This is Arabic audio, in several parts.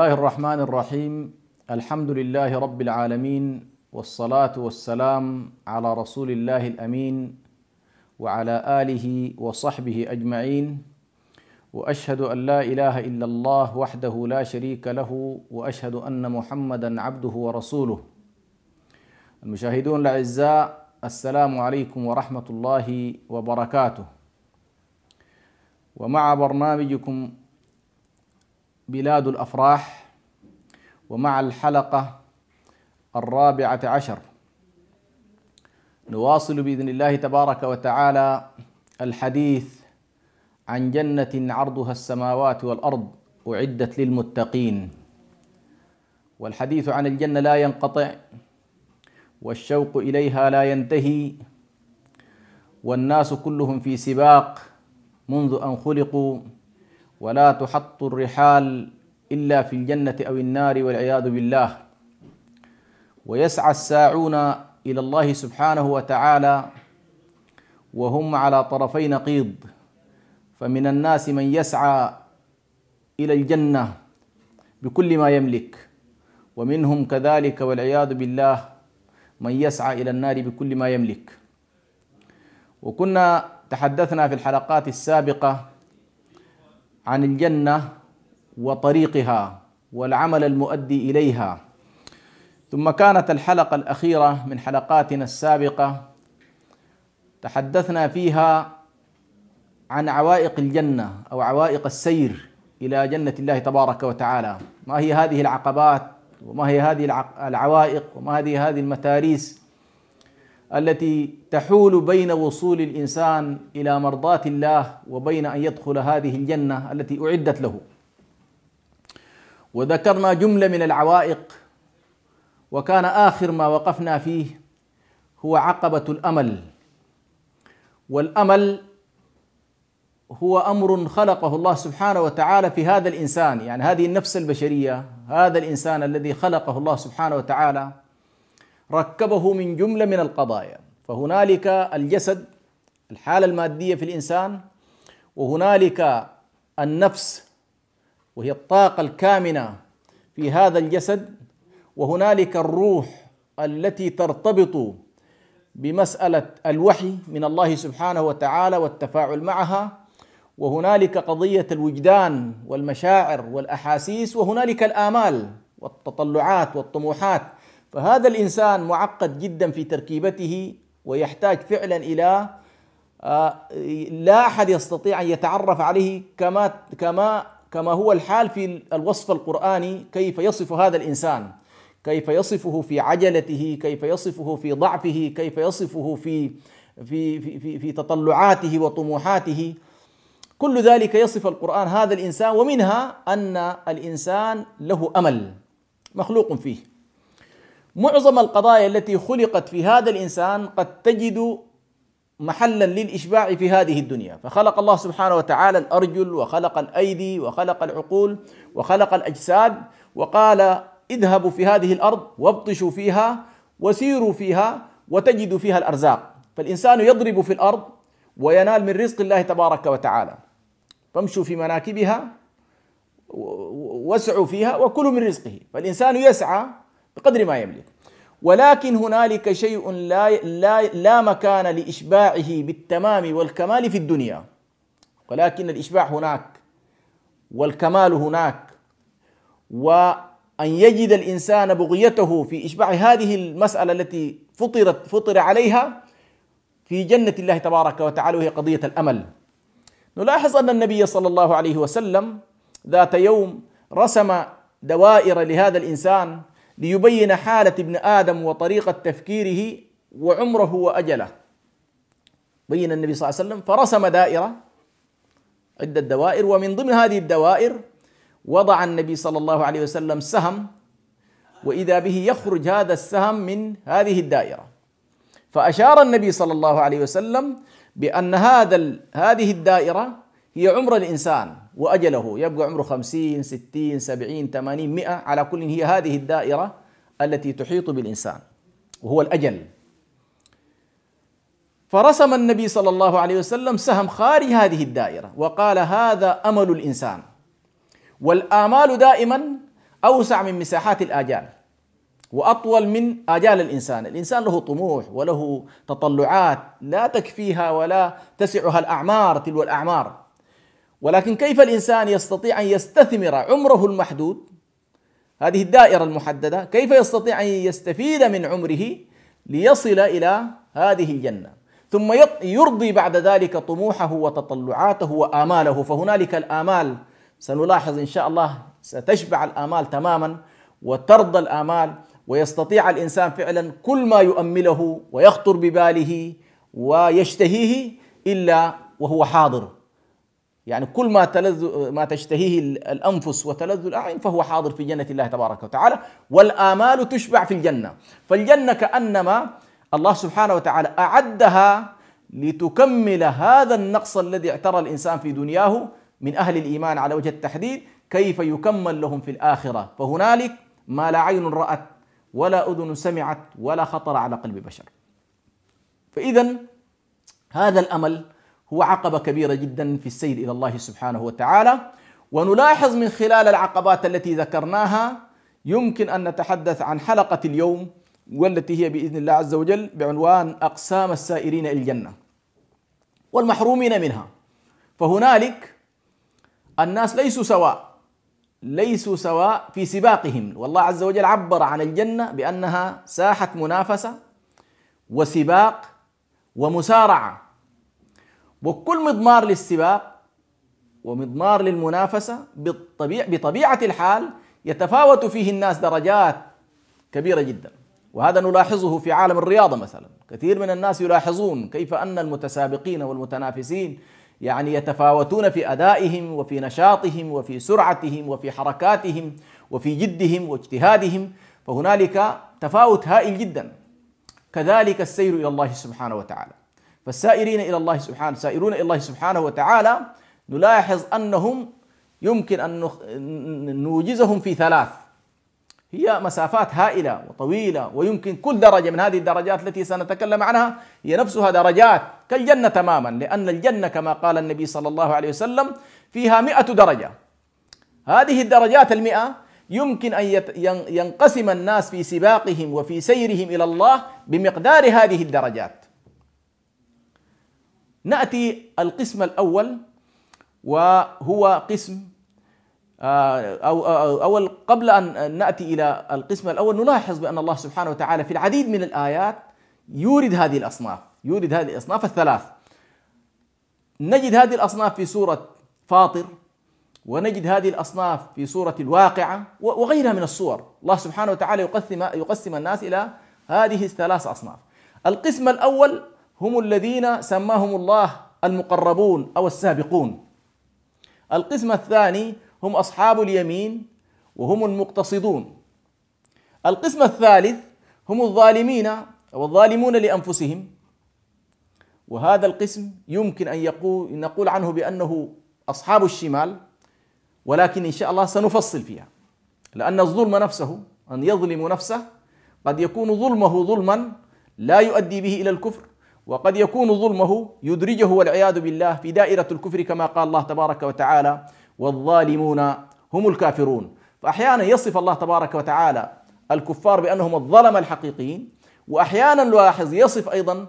الله الرحمن الرحيم الحمد لله رب العالمين والصلاة والسلام على رسول الله الأمين وعلى آله وصحبه أجمعين واشهد ان لا اله الا الله وحده لا شريك له واشهد ان محمدا عبده ورسوله. المشاهدون الاعزاء السلام عليكم ورحمه الله وبركاته. ومع برنامجكم بلاد الأفراح ومع الحلقة الرابعة عشر نواصل بإذن الله تبارك وتعالى الحديث عن جنة عرضها السماوات والأرض أعدت للمتقين والحديث عن الجنة لا ينقطع والشوق إليها لا ينتهي والناس كلهم في سباق منذ أن خلقوا ولا تحط الرحال إلا في الجنة أو النار والعياذ بالله ويسعى الساعون إلى الله سبحانه وتعالى وهم على طرفي نقيض فمن الناس من يسعى إلى الجنة بكل ما يملك ومنهم كذلك والعياذ بالله من يسعى إلى النار بكل ما يملك وكنا تحدثنا في الحلقات السابقة عن الجنة وطريقها والعمل المؤدي إليها ثم كانت الحلقة الأخيرة من حلقاتنا السابقة تحدثنا فيها عن عوائق الجنة أو عوائق السير إلى جنة الله تبارك وتعالى ما هي هذه العقبات وما هي هذه العوائق وما هذه هذه المتاريس التي تحول بين وصول الانسان الى مرضاه الله وبين ان يدخل هذه الجنه التي اعدت له وذكرنا جمله من العوائق وكان اخر ما وقفنا فيه هو عقبه الامل والامل هو امر خلقه الله سبحانه وتعالى في هذا الانسان يعني هذه النفس البشريه هذا الانسان الذي خلقه الله سبحانه وتعالى ركبه من جملة من القضايا فهنالك الجسد الحالة المادية في الإنسان وهنالك النفس وهي الطاقة الكامنة في هذا الجسد وهنالك الروح التي ترتبط بمسألة الوحي من الله سبحانه وتعالى والتفاعل معها وهنالك قضية الوجدان والمشاعر والأحاسيس وهنالك الآمال والتطلعات والطموحات فهذا الإنسان معقد جدا في تركيبته ويحتاج فعلا إلى آه، لا أحد يستطيع أن يتعرف عليه كما كما كما هو الحال في الوصف القرآني كيف يصف هذا الإنسان كيف يصفه في عجلته كيف يصفه في ضعفه كيف يصفه في في في في, في تطلعاته وطموحاته كل ذلك يصف القرآن هذا الإنسان ومنها أن الإنسان له أمل مخلوق فيه معظم القضايا التي خلقت في هذا الانسان قد تجد محلا للاشباع في هذه الدنيا فخلق الله سبحانه وتعالى الارجل وخلق الايدي وخلق العقول وخلق الاجساد وقال اذهبوا في هذه الارض وابطشوا فيها وسيروا فيها وتجدوا فيها الارزاق فالانسان يضرب في الارض وينال من رزق الله تبارك وتعالى فامشوا في مناكبها واسعوا فيها وكلوا من رزقه فالانسان يسعى بقدر ما يملك ولكن هنالك شيء لا لا لا مكان لاشباعه بالتمام والكمال في الدنيا ولكن الاشباع هناك والكمال هناك وان يجد الانسان بغيته في اشباع هذه المساله التي فطرت فطر عليها في جنه الله تبارك وتعالى وهي قضيه الامل نلاحظ ان النبي صلى الله عليه وسلم ذات يوم رسم دوائر لهذا الانسان ليبين حالة ابن آدم وطريقة تفكيره وعمره وأجله بين النبي صلى الله عليه وسلم فرسم دائرة عدة دوائر ومن ضمن هذه الدوائر وضع النبي صلى الله عليه وسلم سهم وإذا به يخرج هذا السهم من هذه الدائرة فأشار النبي صلى الله عليه وسلم بأن هذا هذه الدائرة هي عمر الإنسان وأجله يبقى عمره 50 60 70 80 100 على كل هي هذه الدائرة التي تحيط بالإنسان وهو الأجل فرسم النبي صلى الله عليه وسلم سهم خارج هذه الدائرة وقال هذا أمل الإنسان والآمال دائما أوسع من مساحات الآجال وأطول من آجال الإنسان الإنسان له طموح وله تطلعات لا تكفيها ولا تسعها الأعمار تلو الأعمار ولكن كيف الإنسان يستطيع أن يستثمر عمره المحدود هذه الدائرة المحددة كيف يستطيع أن يستفيد من عمره ليصل إلى هذه الجنة ثم يرضي بعد ذلك طموحه وتطلعاته وآماله فهنالك الآمال سنلاحظ إن شاء الله ستشبع الآمال تماما وترضى الآمال ويستطيع الإنسان فعلا كل ما يؤمله ويخطر بباله ويشتهيه إلا وهو حاضر يعني كل ما تلذ ما تشتهيه الانفس وتلذ الاعين فهو حاضر في جنه الله تبارك وتعالى والامال تشبع في الجنه فالجنه كانما الله سبحانه وتعالى اعدها لتكمل هذا النقص الذي اعترى الانسان في دنياه من اهل الايمان على وجه التحديد كيف يكمل لهم في الاخره فهنالك ما لا عين رات ولا اذن سمعت ولا خطر على قلب بشر فاذا هذا الامل هو عقبة كبيرة جدا في السير إلى الله سبحانه وتعالى ونلاحظ من خلال العقبات التي ذكرناها يمكن أن نتحدث عن حلقة اليوم والتي هي بإذن الله عز وجل بعنوان أقسام السائرين إلى الجنة والمحرومين منها فهنالك الناس ليسوا سواء ليسوا سواء في سباقهم والله عز وجل عبر عن الجنة بأنها ساحة منافسة وسباق ومسارعة وكل مضمار للسباق ومضمار للمنافسة بالطبيع بطبيعة الحال يتفاوت فيه الناس درجات كبيرة جدا وهذا نلاحظه في عالم الرياضة مثلا كثير من الناس يلاحظون كيف أن المتسابقين والمتنافسين يعني يتفاوتون في أدائهم وفي نشاطهم وفي سرعتهم وفي حركاتهم وفي جدهم واجتهادهم فهنالك تفاوت هائل جدا كذلك السير إلى الله سبحانه وتعالى فالسائرين إلى الله سبحانه سائرون إلى الله سبحانه وتعالى نلاحظ أنهم يمكن أن نوجزهم في ثلاث هي مسافات هائلة وطويلة ويمكن كل درجة من هذه الدرجات التي سنتكلم عنها هي نفسها درجات كالجنة تماما لأن الجنة كما قال النبي صلى الله عليه وسلم فيها مئة درجة هذه الدرجات المئة يمكن أن ينقسم الناس في سباقهم وفي سيرهم إلى الله بمقدار هذه الدرجات نأتي القسم الأول وهو قسم آه، آه، أو أول قبل أن نأتي إلى القسم الأول نلاحظ بأن الله سبحانه وتعالى في العديد من الآيات يورد هذه الأصناف يورد هذه الأصناف الثلاث نجد هذه الأصناف في سورة فاطر ونجد هذه الأصناف في سورة الواقعة وغيرها من الصور الله سبحانه وتعالى يقسم, يقسم الناس إلى هذه الثلاث أصناف القسم الأول هم الذين سماهم الله المقربون أو السابقون القسم الثاني هم أصحاب اليمين وهم المقتصدون القسم الثالث هم الظالمين أو الظالمون لأنفسهم وهذا القسم يمكن أن يقول نقول عنه بأنه أصحاب الشمال ولكن إن شاء الله سنفصل فيها لأن الظلم نفسه أن يظلم نفسه قد يكون ظلمه ظلما لا يؤدي به إلى الكفر وقد يكون ظلمه يدرجه والعياذ بالله في دائرة الكفر كما قال الله تبارك وتعالى والظالمون هم الكافرون فأحيانا يصف الله تبارك وتعالى الكفار بأنهم الظلم الحقيقيين وأحيانا نلاحظ يصف أيضا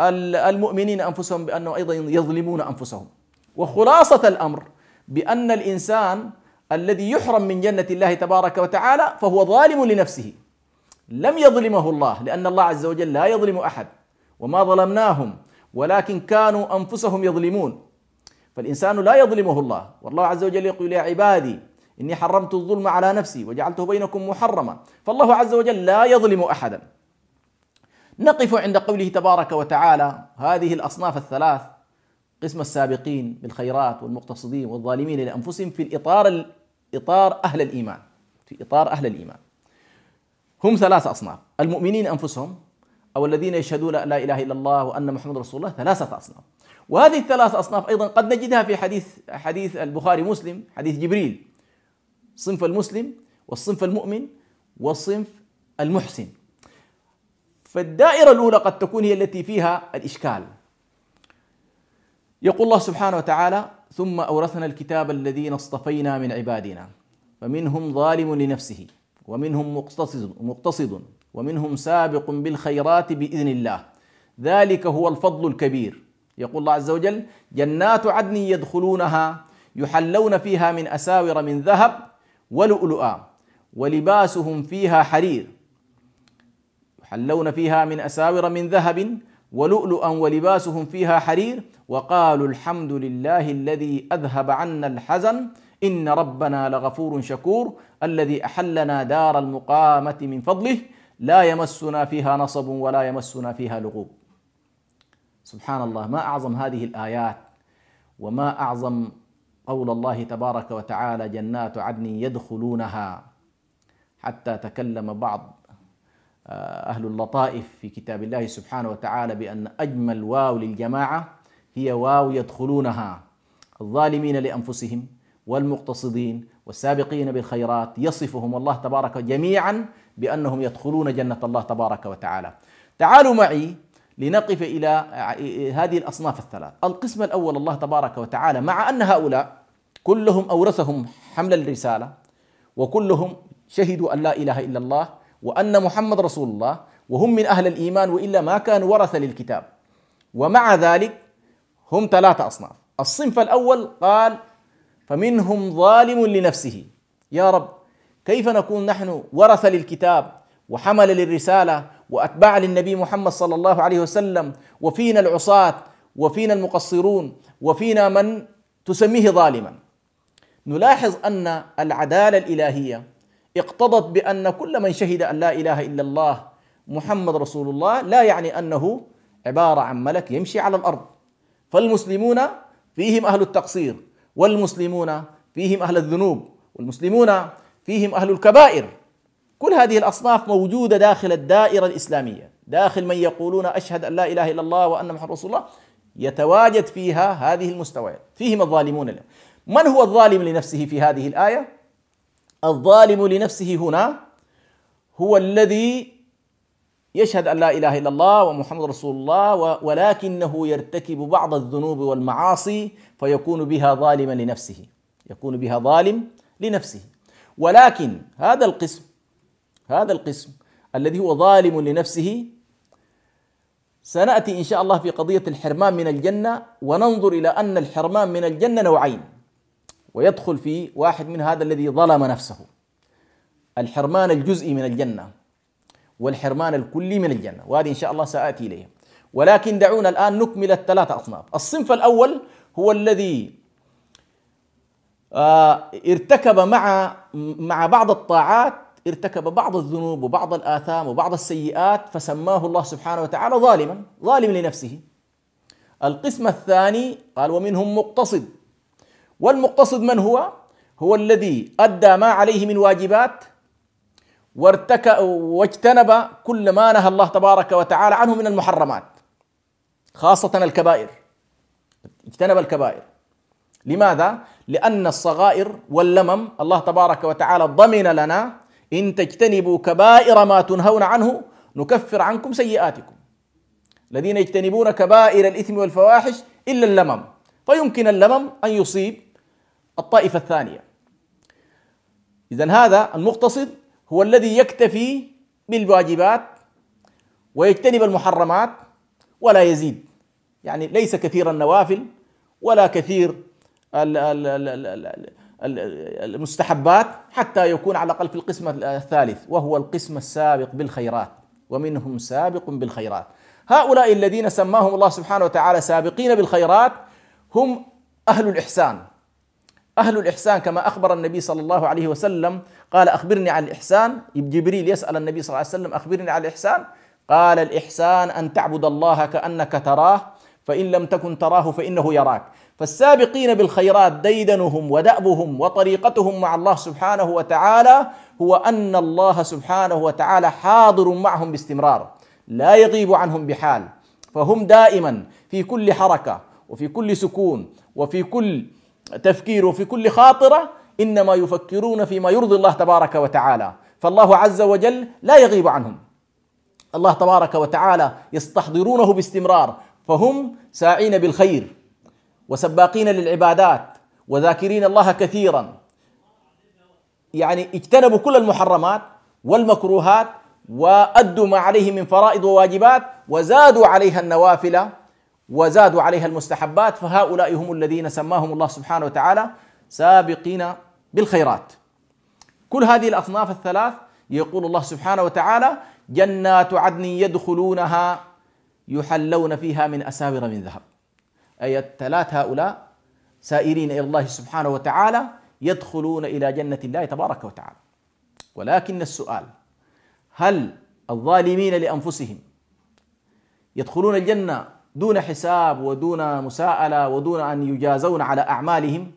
المؤمنين أنفسهم بأنهم أيضا يظلمون أنفسهم وخلاصة الأمر بأن الإنسان الذي يحرم من جنة الله تبارك وتعالى فهو ظالم لنفسه لم يظلمه الله لأن الله عز وجل لا يظلم أحد وما ظلمناهم ولكن كانوا انفسهم يظلمون فالانسان لا يظلمه الله والله عز وجل يقول يا عبادي اني حرمت الظلم على نفسي وجعلته بينكم محرما فالله عز وجل لا يظلم احدا نقف عند قوله تبارك وتعالى هذه الاصناف الثلاث قسم السابقين بالخيرات والمقتصدين والظالمين لانفسهم في الاطار اطار اهل الايمان في اطار اهل الايمان هم ثلاث اصناف المؤمنين انفسهم أو الذين يشهدون لا إله إلا الله وأن محمد رسول الله ثلاثة أصناف وهذه الثلاث أصناف أيضا قد نجدها في حديث حديث البخاري مسلم حديث جبريل صنف المسلم والصنف المؤمن والصنف المحسن فالدائرة الأولى قد تكون هي التي فيها الإشكال يقول الله سبحانه وتعالى ثم أورثنا الكتاب الذين اصطفينا من عبادنا فمنهم ظالم لنفسه ومنهم مقتصد مقتصد ومنهم سابق بالخيرات باذن الله ذلك هو الفضل الكبير يقول الله عز وجل جنات عدن يدخلونها يحلون فيها من اساور من ذهب ولؤلؤا ولباسهم فيها حرير يحلون فيها من اساور من ذهب ولؤلؤا ولباسهم فيها حرير وقالوا الحمد لله الذي اذهب عنا الحزن ان ربنا لغفور شكور الذي احلنا دار المقامه من فضله لا يمسنا فيها نصب ولا يمسنا فيها لغوب سبحان الله ما اعظم هذه الايات وما اعظم قول الله تبارك وتعالى جنات عدن يدخلونها حتى تكلم بعض آه، اهل اللطائف في كتاب الله سبحانه وتعالى بان اجمل واو للجماعه هي واو يدخلونها الظالمين لانفسهم والمقتصدين والسابقين بالخيرات يصفهم الله تبارك جميعا بأنهم يدخلون جنة الله تبارك وتعالى تعالوا معي لنقف إلى هذه الأصناف الثلاث القسم الأول الله تبارك وتعالى مع أن هؤلاء كلهم أورثهم حمل الرسالة وكلهم شهدوا أن لا إله إلا الله وأن محمد رسول الله وهم من أهل الإيمان وإلا ما كانوا ورثة للكتاب ومع ذلك هم ثلاثة أصناف الصنف الأول قال فمنهم ظالم لنفسه يا رب كيف نكون نحن ورثة للكتاب وحمل للرسالة وأتباع للنبي محمد صلى الله عليه وسلم وفينا العصاة وفينا المقصرون وفينا من تسميه ظالما نلاحظ أن العدالة الإلهية اقتضت بأن كل من شهد أن لا إله إلا الله محمد رسول الله لا يعني أنه عبارة عن ملك يمشي على الأرض فالمسلمون فيهم أهل التقصير والمسلمون فيهم أهل الذنوب والمسلمون فيهم أهل الكبائر كل هذه الأصناف موجودة داخل الدائرة الإسلامية داخل من يقولون أشهد أن لا إله إلا الله وأن محمد رسول الله يتواجد فيها هذه المستويات فيهم الظالمون لهم. من هو الظالم لنفسه في هذه الآية؟ الظالم لنفسه هنا هو الذي يشهد أن لا إله إلا الله ومحمد رسول الله ولكنه يرتكب بعض الذنوب والمعاصي فيكون بها ظالما لنفسه يكون بها ظالم لنفسه ولكن هذا القسم هذا القسم الذي هو ظالم لنفسه سناتي ان شاء الله في قضيه الحرمان من الجنه وننظر الى ان الحرمان من الجنه نوعين ويدخل في واحد من هذا الذي ظلم نفسه الحرمان الجزئي من الجنه والحرمان الكلي من الجنة وهذه إن شاء الله سآتي إليها ولكن دعونا الآن نكمل الثلاثة أصناف الصنف الأول هو الذي آه، ارتكب مع مع بعض الطاعات ارتكب بعض الذنوب وبعض الآثام وبعض السيئات فسماه الله سبحانه وتعالى ظالما ظالم لنفسه القسم الثاني قال ومنهم مقتصد والمقتصد من هو؟ هو الذي أدى ما عليه من واجبات وارتكب واجتنب كل ما نهى الله تبارك وتعالى عنه من المحرمات خاصة الكبائر اجتنب الكبائر لماذا؟ لأن الصغائر واللمم الله تبارك وتعالى ضمن لنا إن تجتنبوا كبائر ما تنهون عنه نكفر عنكم سيئاتكم الذين يجتنبون كبائر الإثم والفواحش إلا اللمم فيمكن اللمم أن يصيب الطائفة الثانية إذا هذا المقتصد هو الذي يكتفي بالواجبات ويجتنب المحرمات ولا يزيد يعني ليس كثير النوافل ولا كثير المستحبات حتى يكون على الاقل في القسم الثالث وهو القسم السابق بالخيرات ومنهم سابق بالخيرات هؤلاء الذين سماهم الله سبحانه وتعالى سابقين بالخيرات هم اهل الاحسان أهل الإحسان كما أخبر النبي صلى الله عليه وسلم قال أخبرني عن الإحسان جبريل يسأل النبي صلى الله عليه وسلم أخبرني عن الإحسان قال الإحسان أن تعبد الله كأنك تراه فإن لم تكن تراه فإنه يراك فالسابقين بالخيرات ديدنهم ودأبهم وطريقتهم مع الله سبحانه وتعالى هو أن الله سبحانه وتعالى حاضر معهم باستمرار لا يغيب عنهم بحال فهم دائما في كل حركة وفي كل سكون وفي كل تفكيره في كل خاطرة إنما يفكرون فيما يرضي الله تبارك وتعالى فالله عز وجل لا يغيب عنهم الله تبارك وتعالى يستحضرونه باستمرار فهم ساعين بالخير وسباقين للعبادات وذاكرين الله كثيرا يعني اجتنبوا كل المحرمات والمكروهات وأدوا ما عليه من فرائض وواجبات وزادوا عليها النوافل وزادوا عليها المستحبات فهؤلاء هم الذين سماهم الله سبحانه وتعالى سابقين بالخيرات كل هذه الأصناف الثلاث يقول الله سبحانه وتعالى جنات عدن يدخلونها يحلون فيها من أساور من ذهب أي الثلاث هؤلاء سائرين إلى الله سبحانه وتعالى يدخلون إلى جنة الله تبارك وتعالى ولكن السؤال هل الظالمين لأنفسهم يدخلون الجنة دون حساب ودون مساءله ودون ان يجازون على اعمالهم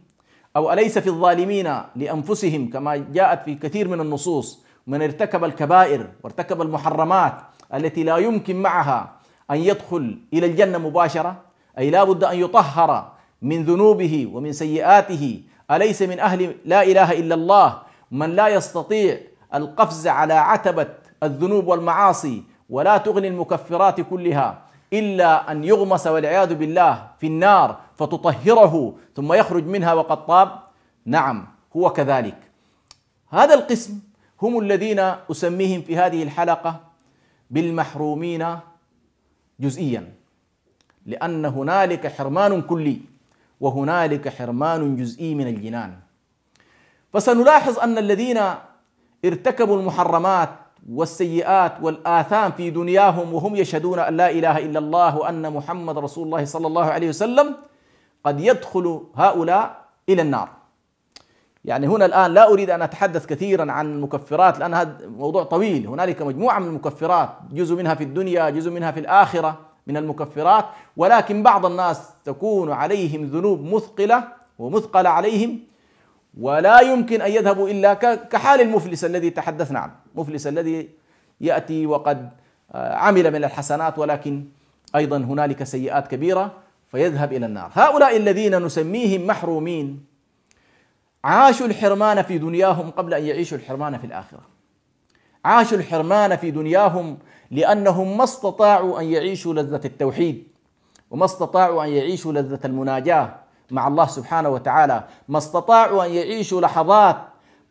او اليس في الظالمين لانفسهم كما جاءت في كثير من النصوص من ارتكب الكبائر وارتكب المحرمات التي لا يمكن معها ان يدخل الى الجنه مباشره اي لا بد ان يطهر من ذنوبه ومن سيئاته اليس من اهل لا اله الا الله من لا يستطيع القفز على عتبه الذنوب والمعاصي ولا تغني المكفرات كلها إلا أن يغمس والعياذ بالله في النار فتطهره ثم يخرج منها وقد طاب نعم هو كذلك هذا القسم هم الذين أسميهم في هذه الحلقة بالمحرومين جزئيا لأن هنالك حرمان كلي وهنالك حرمان جزئي من الجنان فسنلاحظ أن الذين ارتكبوا المحرمات والسيئات والآثام في دنياهم وهم يشهدون أن لا إله إلا الله وأن محمد رسول الله صلى الله عليه وسلم قد يدخل هؤلاء إلى النار يعني هنا الآن لا أريد أن أتحدث كثيرا عن المكفرات لأن هذا موضوع طويل هنالك مجموعة من المكفرات جزء منها في الدنيا جزء منها في الآخرة من المكفرات ولكن بعض الناس تكون عليهم ذنوب مثقلة ومثقلة عليهم ولا يمكن أن يذهبوا إلا كحال المفلس الذي تحدثنا عنه مفلس الذي يأتي وقد آه، عمل من الحسنات ولكن أيضا هنالك سيئات كبيرة فيذهب إلى النار هؤلاء الذين نسميهم محرومين عاشوا الحرمان في دنياهم قبل أن يعيشوا الحرمان في الآخرة عاشوا الحرمان في دنياهم لأنهم ما استطاعوا أن يعيشوا لذة التوحيد وما استطاعوا أن يعيشوا لذة المناجاة مع الله سبحانه وتعالى ما استطاعوا أن يعيشوا لحظات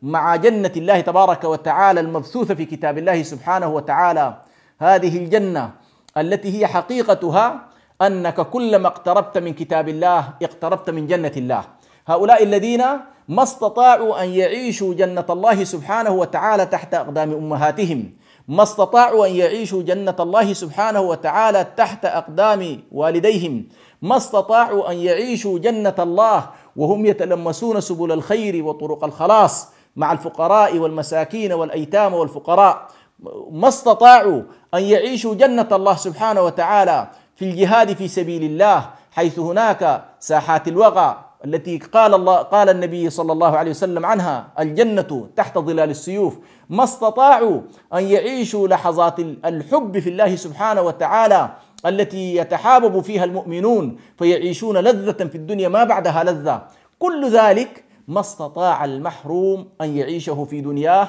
مع جنة الله تبارك وتعالى المبثوثة في كتاب الله سبحانه وتعالى هذه الجنة التي هي حقيقتها أنك كلما اقتربت من كتاب الله اقتربت من جنة الله هؤلاء الذين ما استطاعوا أن يعيشوا جنة الله سبحانه وتعالى تحت أقدام أمهاتهم ما استطاعوا أن يعيشوا جنة الله سبحانه وتعالى تحت أقدام والديهم ما استطاعوا أن يعيشوا جنة الله وهم يتلمسون سبل الخير وطرق الخلاص مع الفقراء والمساكين والأيتام والفقراء ما استطاعوا أن يعيشوا جنة الله سبحانه وتعالى في الجهاد في سبيل الله حيث هناك ساحات الوغى التي قال الله قال النبي صلى الله عليه وسلم عنها الجنة تحت ظلال السيوف ما استطاعوا أن يعيشوا لحظات الحب في الله سبحانه وتعالى التي يتحابب فيها المؤمنون فيعيشون لذة في الدنيا ما بعدها لذة كل ذلك ما استطاع المحروم أن يعيشه في دنياه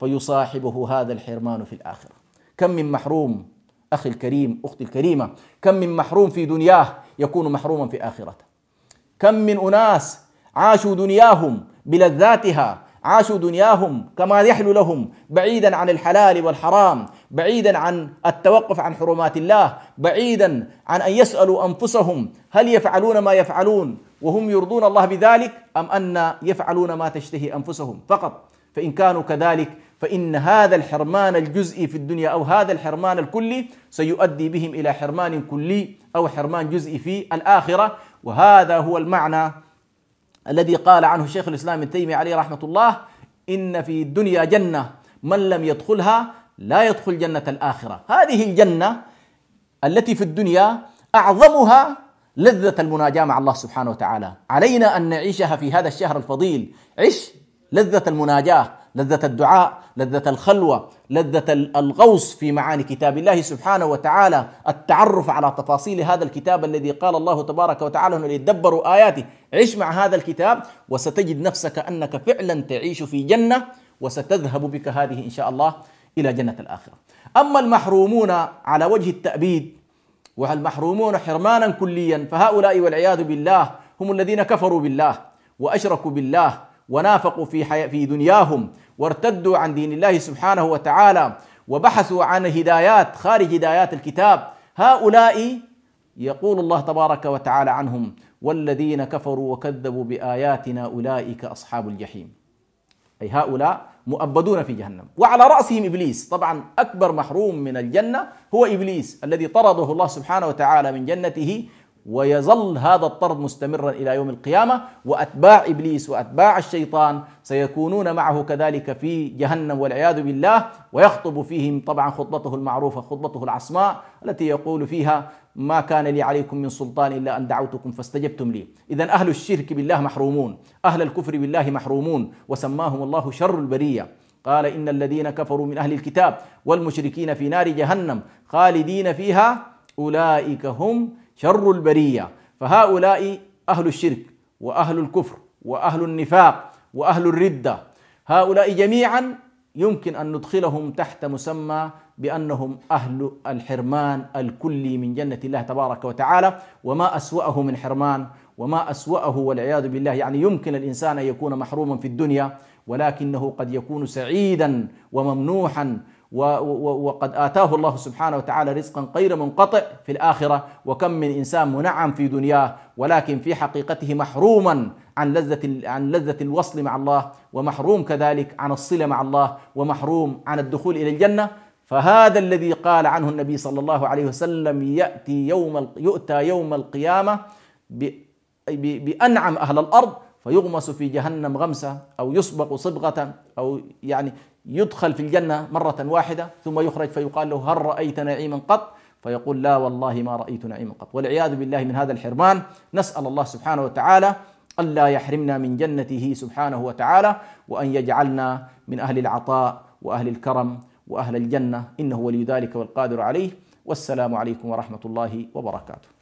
فيصاحبه هذا الحرمان في الآخرة كم من محروم أخي الكريم أختي الكريمة كم من محروم في دنياه يكون محروما في آخرته كم من أناس عاشوا دنياهم بلذاتها عاشوا دنياهم كما يحلو لهم بعيدا عن الحلال والحرام بعيدا عن التوقف عن حرمات الله بعيدا عن ان يسالوا انفسهم هل يفعلون ما يفعلون وهم يرضون الله بذلك ام ان يفعلون ما تشتهي انفسهم فقط فان كانوا كذلك فإن هذا الحرمان الجزئي في الدنيا أو هذا الحرمان الكلي سيؤدي بهم إلى حرمان كلي أو حرمان جزئي في الآخرة وهذا هو المعنى الذي قال عنه شيخ الإسلام ابن تيمية عليه رحمة الله إن في الدنيا جنة من لم يدخلها لا يدخل جنة الآخرة هذه الجنة التي في الدنيا أعظمها لذة المناجاة مع الله سبحانه وتعالى علينا أن نعيشها في هذا الشهر الفضيل عش لذة المناجاة لذة الدعاء، لذة الخلوة، لذة الغوص في معاني كتاب الله سبحانه وتعالى، التعرف على تفاصيل هذا الكتاب الذي قال الله تبارك وتعالى انه ليدبروا اياته، عش مع هذا الكتاب وستجد نفسك انك فعلا تعيش في جنة وستذهب بك هذه ان شاء الله الى جنة الاخرة. اما المحرومون على وجه التأبيد والمحرومون حرمانا كليا فهؤلاء والعياذ بالله هم الذين كفروا بالله واشركوا بالله ونافقوا في في دنياهم وارتدوا عن دين الله سبحانه وتعالى وبحثوا عن هدايات خارج هدايات الكتاب هؤلاء يقول الله تبارك وتعالى عنهم والذين كفروا وكذبوا باياتنا اولئك اصحاب الجحيم اي هؤلاء مؤبدون في جهنم وعلى راسهم ابليس طبعا اكبر محروم من الجنه هو ابليس الذي طرده الله سبحانه وتعالى من جنته ويظل هذا الطرد مستمرا الى يوم القيامه واتباع ابليس واتباع الشيطان سيكونون معه كذلك في جهنم والعياذ بالله ويخطب فيهم طبعا خطبته المعروفه خطبته العصماء التي يقول فيها ما كان لي عليكم من سلطان الا ان دعوتكم فاستجبتم لي، اذا اهل الشرك بالله محرومون، اهل الكفر بالله محرومون، وسماهم الله شر البريه، قال ان الذين كفروا من اهل الكتاب والمشركين في نار جهنم خالدين فيها اولئك هم شر البرية فهؤلاء أهل الشرك وأهل الكفر وأهل النفاق وأهل الردة هؤلاء جميعا يمكن أن ندخلهم تحت مسمى بأنهم أهل الحرمان الكلي من جنة الله تبارك وتعالى وما أسوأه من حرمان وما أسوأه والعياذ بالله يعني يمكن الإنسان أن يكون محروما في الدنيا ولكنه قد يكون سعيدا وممنوحا وقد آتاه الله سبحانه وتعالى رزقا غير منقطع في الآخرة وكم من إنسان منعم في دنياه ولكن في حقيقته محروما عن لذة عن لذة الوصل مع الله ومحروم كذلك عن الصلة مع الله ومحروم عن الدخول إلى الجنة فهذا الذي قال عنه النبي صلى الله عليه وسلم يأتي يوم يؤتى يوم القيامة بأنعم أهل الأرض فيغمس في جهنم غمسة أو يصبغ صبغة أو يعني يدخل في الجنة مرة واحدة ثم يخرج فيقال له هل رأيت نعيما قط فيقول لا والله ما رأيت نعيما قط والعياذ بالله من هذا الحرمان نسأل الله سبحانه وتعالى ألا يحرمنا من جنته سبحانه وتعالى وأن يجعلنا من أهل العطاء وأهل الكرم وأهل الجنة إنه ولي ذلك والقادر عليه والسلام عليكم ورحمة الله وبركاته